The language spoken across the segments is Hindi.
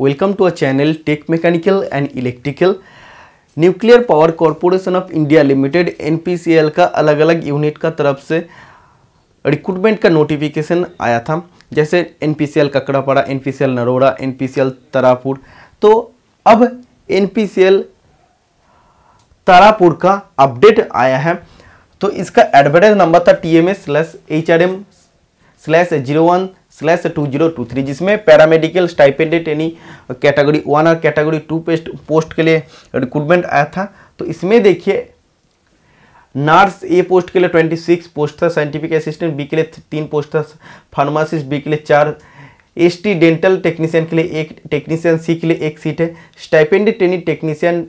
welcome to our channel tech mechanical and electrical nuclear power corporation of India limited NPCL का अलग अलग यूनिट का तरफ से रिक्रूटमेंट का नोटिफिकेशन आया था जैसे NPCL Kakrapar NPCL Narora NPCL Tarapur तो अब एनपीसीएल तारापुर का अपडेट आया है तो इसका एडवर्टाइज नंबर था T M S slash H R M slash zero one slash two zero two three जिसमें पैरामेडिकल स्टाइपेंडेड यानी कैटेगरी वन और कैटेगरी टू पेस्ट पोस्ट के लिए रिक्रूटमेंट आया था तो इसमें देखिए नर्स ए पोस्ट के लिए ट्वेंटी सिक्स पोस्ट था साइंटिफिक असिस्टेंट बी के लिए तीन पोस्ट था फार्मासिस्ट बी के लिए चार एस टी डेंटल टेक्नीशियन के लिए एक टेक्नीशियन सी के लिए एक सीट है stipend training technician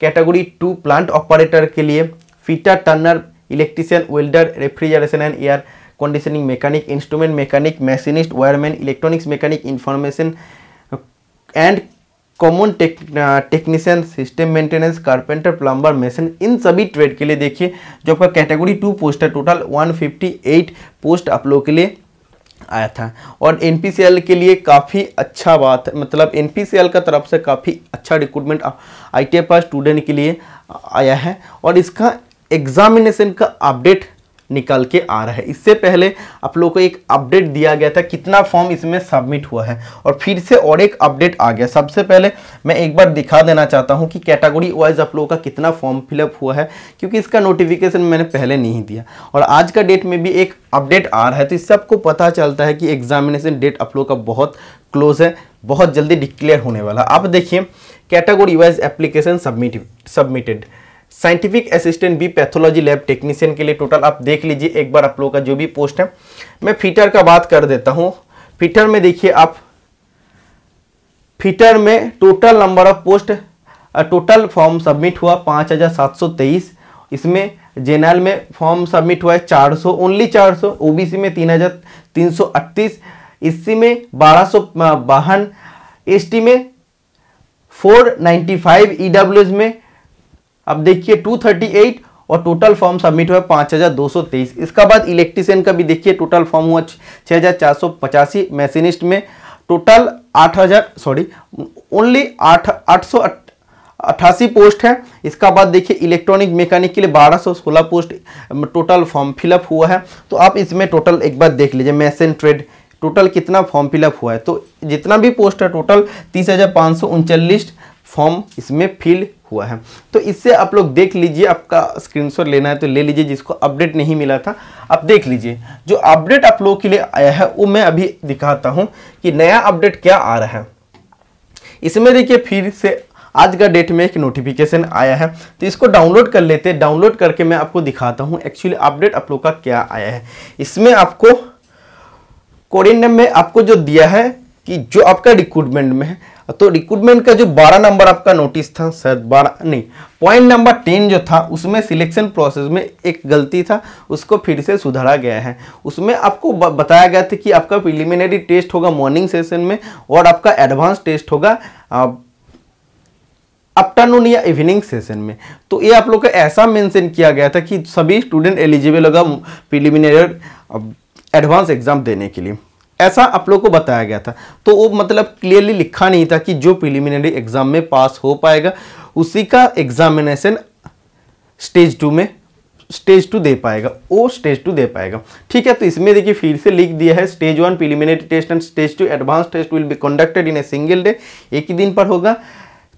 category two plant operator के लिए fitter turner electrician welder refrigeration and air conditioning mechanic instrument mechanic machinist wireman electronics mechanic information and common technician system maintenance carpenter plumber mason इन सभी ट्रेड के लिए देखिए जो आपका कैटेगरी टू पोस्ट है टोटल 158 पोस्ट आप लोगों के लिए आया था और एन के लिए काफ़ी अच्छा बात है मतलब एन का तरफ से काफ़ी अच्छा रिक्रूटमेंट आई टी स्टूडेंट के लिए आया है और इसका एग्जामिनेशन का अपडेट निकल के आ रहा है इससे पहले आप लोग को एक अपडेट दिया गया था कितना फॉर्म इसमें सबमिट हुआ है और फिर से और एक अपडेट आ गया सबसे पहले मैं एक बार दिखा देना चाहता हूँ कि कैटेगरी वाइज आप लोगों का कितना फॉर्म फिलअप हुआ है क्योंकि इसका नोटिफिकेशन मैंने पहले नहीं दिया और आज का डेट में भी एक अपडेट आ रहा है तो इससे आपको पता चलता है कि एग्जामिनेशन डेट आप लोग का बहुत क्लोज है बहुत जल्दी डिक्लेयर होने वाला आप देखिए category wise application submit submitted scientific assistant B pathology lab technician के लिए टोटल आप देख लीजिए एक बार आप लोगों का जो भी पोस्ट है मैं फीटर का बात कर देता हूँ फीटर में देखिए आप फीटर में total number of post total form submit हुआ पाँच हज़ार सात सौ तेईस इसमें जेनरल में फॉर्म सबमिट हुआ है चार सौ ओनली चार सौ ओ बी सी में तीन हज़ार तीन सौ अट्तीस सी में बारह सौ बाहन एस टी में four ninety five E W S में अब देखिए 238 और टोटल फॉर्म सबमिट हुआ पाँच हज़ार दो सौ तेईस इसका बाद इलेक्ट्रीशियन का भी देखिए टोटल फॉर्म हुआ छः हज़ार चार सौ पचासी मैसिनिस्ट में टोटल आठ हज़ार सॉरी ओनली आठ आठ सौ अट्ठासी पोस्ट है इसका बाद देखिए इलेक्ट्रॉनिक मैकेनिक के लिए 1216 पोस्ट टोटल फॉर्म फिलअप हुआ है तो आप इसमें टोटल एक बार देख लीजिए मैसेन ट्रेड टोटल कितना फॉर्म फिलअप हुआ है तो जितना भी पोस्ट है टोटल तीस हज़ार पाँच सौ उनचालीस फॉर्म इसमें फिल हुआ है तो इससे आप लोग देख लीजिए आपका स्क्रीनशॉट लेना है तो ले लीजिए जिसको अपडेट नहीं मिला था आप देख लीजिए जो अपडेट आप लोगों के लिए आया है वो मैं अभी दिखाता हूँ कि नया अपडेट क्या आ रहा है इसमें देखिए फिर से आज का डेट में एक नोटिफिकेशन आया है तो इसको डाउनलोड कर लेते हैं डाउनलोड करके मैं आपको दिखाता हूँ एक्चुअली अपडेट आप लोग का क्या आया है इसमें आपको कोरिन में आपको जो दिया है कि जो आपका रिक्रूटमेंट में है तो रिक्रूटमेंट का जो बारह नंबर आपका नोटिस था सर बारह नहीं पॉइंट नंबर टेन जो था उसमें सिलेक्शन प्रोसेस में एक गलती था उसको फिर से सुधारा गया है उसमें आपको बताया गया था कि आपका प्रिलिमिनरी टेस्ट होगा मॉर्निंग सेशन में और आपका एडवांस टेस्ट होगा आफ्टरनून या इवनिंग सेशन में तो ये आप लोग का ऐसा मेंशन किया गया था कि सभी स्टूडेंट एलिजिबल होगा प्रिलिमिनरी एडवांस एग्जाम देने के लिए ऐसा आप लोग को बताया गया था तो वो मतलब क्लियरली लिखा नहीं था कि जो प्रिलिमिनरी एग्जाम में पास हो पाएगा उसी का एग्जामिनेशन स्टेज टू में स्टेज टू दे पाएगा वो स्टेज टू दे पाएगा ठीक है तो इसमें देखिए फिर से लिख दिया है stage one preliminary test and stage two advance test will be conducted in a single day एक ही दिन पर होगा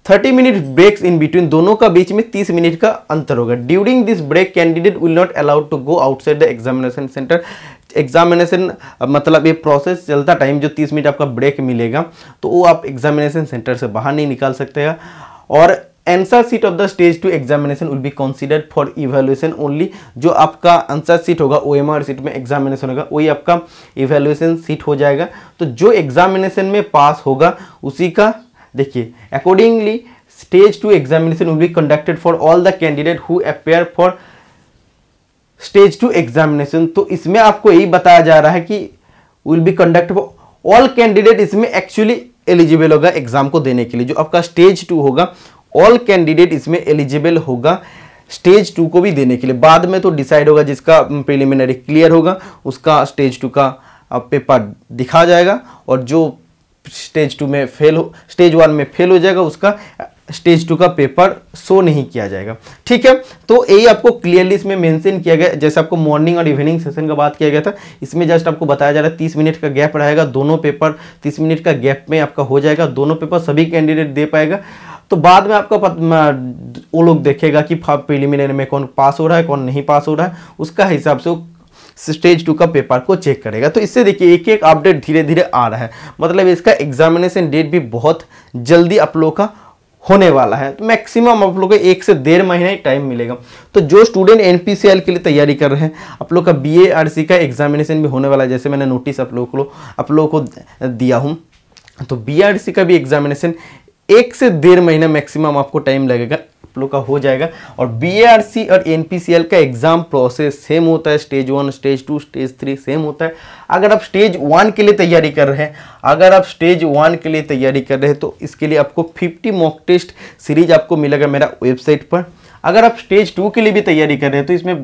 30 मिनट ब्रेक्स इन बिटवीन दोनों का बीच में 30 मिनट का अंतर होगा during this break candidate will not allowed to go outside the examination centre examination मतलब ये प्रोसेस चलता टाइम जो तीस मिनट आपका ब्रेक मिलेगा तो वो आप एग्जामिनेशन सेंटर से बाहर नहीं निकाल सकते हैं और answer sheet of the stage two examination will be considered for evaluation only जो आपका आंसर सीट होगा ओ सीट में एग्जामिनेशन होगा वही आपका इवेल्युएशन सीट हो जाएगा तो जो एग्जामिनेशन में पास होगा उसी का देखिए accordingly stage two examination will be conducted for all the candidate who appear for stage two examination तो इसमें आपको यही बताया जा रहा है कि will be conduct all candidate इसमें एक्चुअली एलिजिबल होगा एग्जाम को देने के लिए जो आपका स्टेज टू होगा ऑल कैंडिडेट इसमें एलिजिबल होगा स्टेज टू को भी देने के लिए बाद में तो डिसाइड होगा जिसका प्रिलिमिनरी क्लियर होगा उसका स्टेज टू का पेपर दिखा जाएगा और जो स्टेज टू में फेल हो स्टेज वन में फेल हो जाएगा उसका स्टेज टू का पेपर शो नहीं किया जाएगा ठीक है तो यही आपको क्लियरली इसमें मेंशन किया गया जैसे आपको मॉर्निंग और इवनिंग सेशन का बात किया गया था इसमें जस्ट आपको बताया जा रहा है तीस मिनट का गैप रहेगा दोनों पेपर तीस मिनट का गैप में आपका हो जाएगा दोनों पेपर सभी कैंडिडेट दे पाएगा तो बाद में आपका वो लोग देखेगा कि प्रिलिमिनरी में कौन पास हो रहा है कौन नहीं पास हो रहा है उसका हिसाब से स्टेज टू का पेपर को चेक करेगा तो इससे देखिए एक एक अपडेट धीरे धीरे आ रहा है मतलब इसका एग्जामिनेशन डेट भी बहुत जल्दी आप लोगों का होने वाला है तो मैक्सिमम आप लोग को एक से डेढ़ महीना ही टाइम मिलेगा तो जो स्टूडेंट एन के लिए तैयारी कर रहे हैं आप लोग का बी का एग्जामिनेशन भी होने वाला है जैसे मैंने नोटिस आप लोगों को आप लोगों को दिया हूँ तो बी का भी एग्जामिनेशन एक से डेढ़ महीना मैक्सिमम आपको टाइम लगेगा लोग का हो जाएगा और सी और एनपीसीएल का एग्जाम प्रोसेस सेम होता है stage one stage two stage three same होता है अगर आप स्टेज वन के लिए तैयारी कर रहे हैं अगर आप स्टेज वन के लिए तैयारी कर रहे हैं तो इसके लिए आपको फिफ्टी मॉक टेस्ट सीरीज आपको मिलेगा मेरा वेबसाइट पर अगर आप स्टेज टू के लिए भी तैयारी कर रहे हैं तो इसमें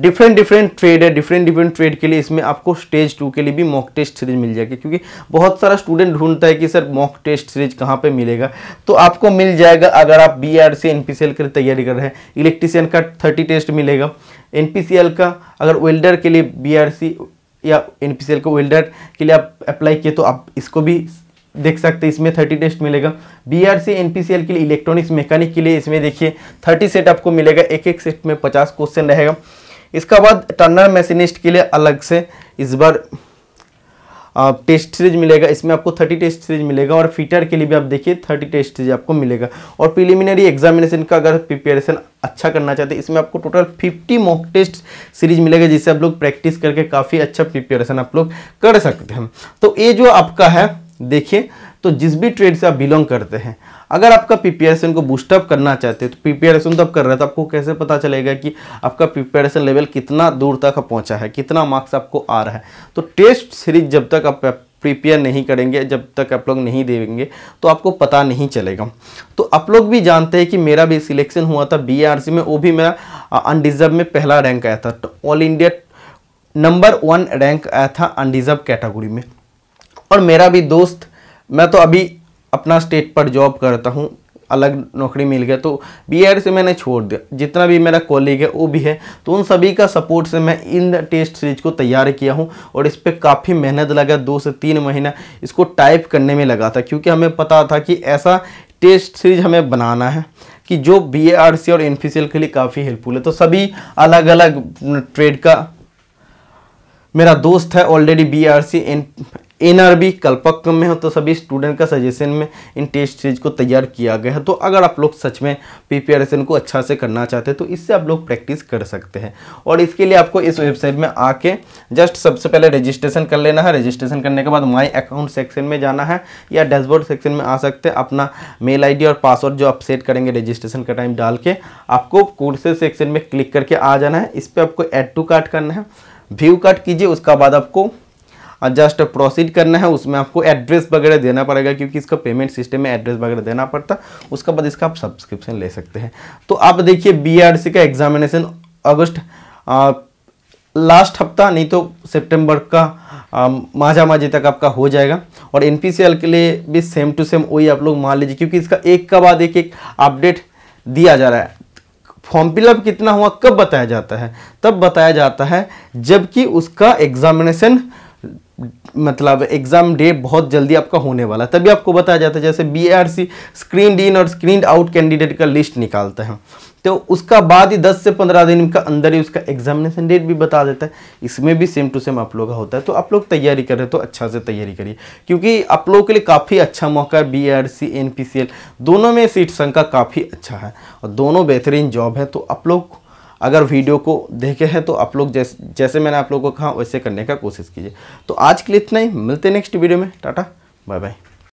डिफरेंट डिफरेंट ट्रेड है डिफरेंट डिफरेंट ट्रेड के लिए इसमें आपको स्टेज टू के लिए भी मॉक टेस्ट सीरीज मिल जाएगी क्योंकि बहुत सारा स्टूडेंट ढूंढता है कि सर मॉक टेस्ट सीरीज कहाँ पे मिलेगा तो आपको मिल जाएगा अगर आप B R C N P C L के लिए तैयारी कर रहे हैं इलेक्ट्रीशियन का थर्टी टेस्ट मिलेगा एन पी सी एल का अगर वेल्डर के लिए बी आर सी या एन पी सी एल का वेल्डर के लिए आप अप्लाई किए तो आप इसको भी देख सकते हैं इसमें थर्टी टेस्ट मिलेगा B R C N P C L के लिए इलेक्ट्रॉनिक्स मैकेनिक के लिए इसमें देखिए थर्टी सेट आपको मिलेगा एक एक सेट में पचास क्वेश्चन रहेगा इसका बाद टर्नर मशीनिस्ट के लिए अलग से इस बार टेस्ट सीरीज मिलेगा इसमें आपको थर्टी टेस्ट सीरीज मिलेगा और फीटर के लिए भी आप देखिए थर्टी टेस्ट सीरीज आपको मिलेगा और प्रिलिमिनरी एग्जामिनेशन का अगर प्रिपेरेशन अच्छा करना चाहते हैं इसमें आपको total fifty mock test series मिलेगा जिससे आप लोग प्रैक्टिस करके काफ़ी अच्छा प्रिपेरेशन आप लोग कर सकते हैं तो ये जो आपका है देखिए तो जिस भी ट्रेड से आप बिलोंग करते हैं अगर आपका प्रिपेरेशन को बूस्टअप करना चाहते हैं तो प्रिपेरेशन तो आप कर रहे थे तो आपको कैसे पता चलेगा कि आपका प्रिपेरेशन लेवल कितना दूर तक पहुंचा है कितना मार्क्स आपको आ रहा है तो टेस्ट सीरीज जब तक आप प्रिपेयर नहीं करेंगे जब तक आप लोग नहीं देंगे तो आपको पता नहीं चलेगा तो आप लोग भी जानते हैं कि मेरा भी सिलेक्शन हुआ था बी में वो भी मेरा अनडिजर्व में पहला रैंक आया था तो all India number one rank आया था अनडिजर्व कैटेगरी में और मेरा भी दोस्त मैं तो अभी अपना स्टेट पर जॉब करता हूँ अलग नौकरी मिल गया तो बी से मैंने छोड़ दिया जितना भी मेरा कॉलीग है वो भी है तो उन सभी का सपोर्ट से मैं इन टेस्ट सीरीज को तैयार किया हूँ और इस पर काफ़ी मेहनत लगा दो से तीन महीना इसको टाइप करने में लगा था क्योंकि हमें पता था कि ऐसा टेस्ट सीरीज हमें बनाना है कि जो बी और इन्फिशियल के लिए काफ़ी हेल्पफुल है तो सभी अलग अलग ट्रेड का मेरा दोस्त है already B R C N N R B कल्पक में हो तो सभी स्टूडेंट का सजेशन में इन टेस्ट सीरीज को तैयार किया गया है तो अगर आप लोग सच में प्रिपेरेशन को अच्छा से करना चाहते हैं तो इससे आप लोग प्रैक्टिस कर सकते हैं और इसके लिए आपको इस वेबसाइट में आके जस्ट सबसे पहले रजिस्ट्रेशन कर लेना है रजिस्ट्रेशन करने के बाद माई अकाउंट सेक्शन में जाना है या डैशबोर्ड सेक्शन में आ सकते हैं अपना मेल आई और पासवर्ड जो आप सेट करेंगे रजिस्ट्रेशन का टाइम डाल के आपको कोर्सेज सेक्शन में क्लिक करके आ जाना है इस पर आपको एड टू कार्ड करना है व्यू कट कीजिए उसका बाद आपको जस्ट प्रोसीड करना है उसमें आपको एड्रेस वगैरह देना पड़ेगा क्योंकि इसका पेमेंट सिस्टम में एड्रेस वगैरह देना पड़ता उसके बाद इसका आप सब्सक्रिप्शन ले सकते हैं तो आप देखिए बी का एग्जामिनेशन अगस्त लास्ट हफ्ता नहीं तो सितंबर का माझा माझी तक आपका हो जाएगा और एन के लिए भी सेम टू सेम वही आप लोग मान लीजिए क्योंकि इसका एक का बाद एक एक अपडेट दिया जा रहा है फॉर्म फिलअप कितना हुआ कब बताया जाता है तब बताया जाता है जबकि उसका एग्जामिनेशन मतलब एग्ज़ाम डे बहुत जल्दी आपका होने वाला है तभी आपको बताया जाता है जैसे सी स्क्रीन इन और स्क्रीन आउट कैंडिडेट का लिस्ट निकालते हैं तो उसका बाद ही 10 से 15 दिन का अंदर ही उसका एग्जामिनेशन डेट भी बता देता है इसमें भी सेम टू सेम आप लोग का होता है तो आप लोग तैयारी कर रहे हो तो अच्छा से तैयारी करिए क्योंकि आप लोगों के लिए काफ़ी अच्छा मौका है B R C N P C L दोनों में सीट संख्या काफ़ी अच्छा है और दोनों बेहतरीन जॉब है तो आप लोग अगर वीडियो को देखे हैं तो आप लोग जैस, जैसे मैंने आप लोगों को कहा वैसे करने का कोशिश कीजिए तो आज के लिए इतना ही मिलते नेक्स्ट वीडियो में टाटा बाय बाय